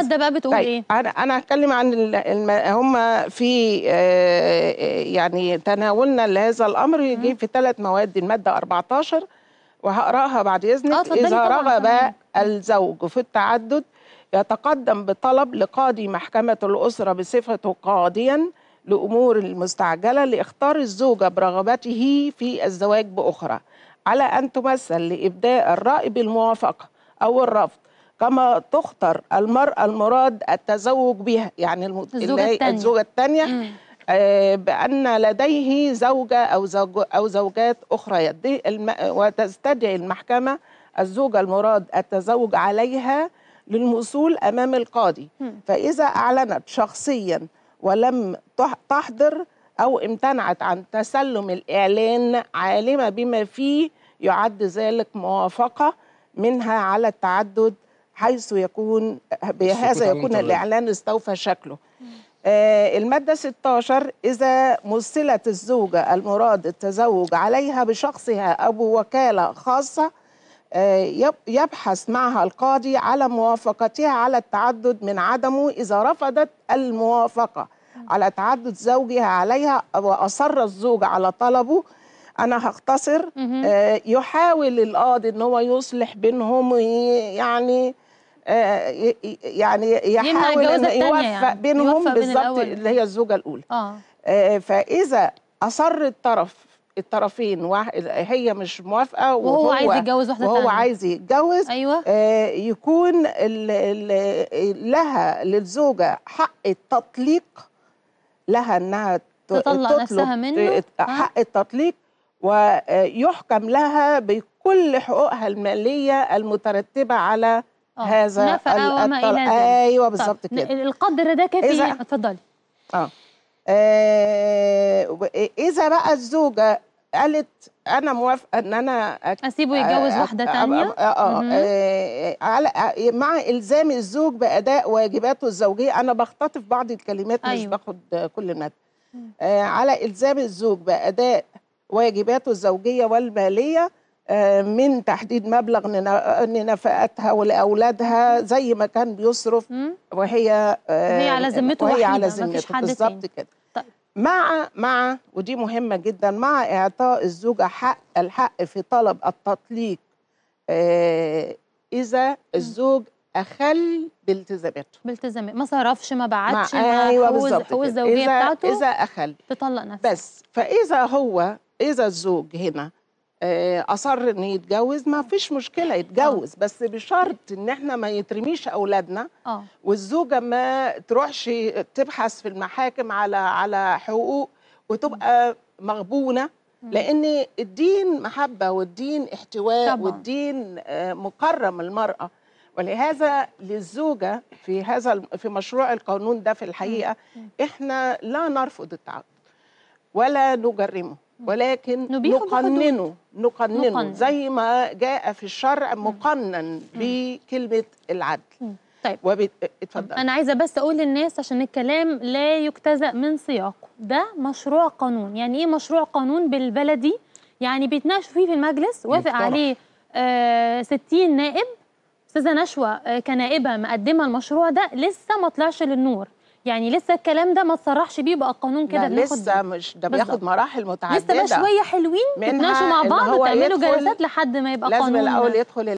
الماده بقى بتقول طيب. ايه انا انا هتكلم عن الم... هم في آه، يعني تناولنا لهذا الامر يجي في ثلاث مواد الماده 14 وهقراها بعد اذنك آه، اذا رغب الزوج في التعدد يتقدم بطلب لقاضي محكمه الاسره بصفته قاضيا لامور المستعجله لاختار الزوجه برغبته في الزواج باخرى على ان تمثل لابداء الراي بالموافقه او الرفض كما تختر المرأة المراد التزوج بها يعني الزوجة الثانية آه، بأن لديه زوجة أو, زوج أو زوجات أخرى يدي الم... وتستدعي المحكمة الزوجة المراد التزوج عليها للوصول أمام القاضي فإذا أعلنت شخصيا ولم تحضر أو امتنعت عن تسلم الإعلان عالمة بما فيه يعد ذلك موافقة منها على التعدد حيث يكون بهذا يكون الإعلان استوفى شكله آه، المادة 16 إذا مثلت الزوجة المراد التزوج عليها بشخصها أو وكالة خاصة آه، يبحث معها القاضي على موافقتها على التعدد من عدمه إذا رفضت الموافقة على تعدد زوجها عليها وأصر الزوج على طلبه أنا هختصر آه، يحاول القاضي إن هو يصلح بينهم يعني آه، آه، يعني يحاول ان يوفق يعني. بينهم بالظبط بين اللي هي الزوجه الاولى آه. آه، فاذا اصر الطرف الطرفين هي مش موافقه وهو, وهو عايز يتجوز واحده وهو تانية. عايز يتجوز أيوة. آه يكون الـ الـ لها للزوجه حق التطليق لها انها تطلق نفسها منه حق التطليق ويحكم لها بكل حقوقها الماليه المترتبه على آه، هذا نفقة وما الى ذلك ايوه طيب، بالظبط كده القدر ده كافي اتفضلي اه, آه، اذا بقى الزوجه قالت انا موافقه ان انا اسيبه يتجوز واحده ثانيه اه, آه, آه على آه، مع الزام الزوج باداء واجباته الزوجيه انا بختطف بعض الكلمات أيوة. مش باخد كل ماده على الزام الزوج باداء واجباته الزوجيه والماليه آه، من تحديد مبلغ لنفقاتها ولأولادها زي ما كان بيصرف وهي آه، هي على ذمته وهي على ذمته بالظبط كده طيب. مع مع ودي مهمة جدا مع إعطاء الزوجة حق الحق في طلب التطليق آه، إذا الزوج أخل بالتزاماته بالتزاماته ما صرفش ما بعتش ما أيوة حوز حوز الزوجية بتاعته إذا أخل تطلق نفسها بس فإذا هو إذا الزوج هنا آه، اصر ان يتجوز ما فيش مشكله يتجوز آه. بس بشرط ان احنا ما يترميش اولادنا آه. والزوجه ما تروحش تبحث في المحاكم على على حقوق وتبقى مغبونه لان الدين محبه والدين احتواء طبعا. والدين مكرم المراه ولهذا للزوجه في هذا في مشروع القانون ده في الحقيقه احنا لا نرفض التعاقد ولا نجرمه ولكن نقننه نقننه زي ما جاء في الشرع مقنن بكلمه العدل طيب وبت... اتفضل انا عايزه بس اقول للناس عشان الكلام لا يجتزأ من سياقه ده مشروع قانون يعني ايه مشروع قانون بالبلدي يعني بيتناقشوا فيه في المجلس وافق عليه آه 60 نائب استاذه نشوه آه، كنائبه مقدمه المشروع ده لسه ما طلعش للنور يعني لسه الكلام ده ما اتصرحش بيه بقى القانون كده بناخد لسه مش ده بياخد مراحل متعدده لسه بقى شويه حلوين تتناقشوا مع بعض وتعملوا جلسات لحد ما يبقى لازم قانون لازم الاول يدخل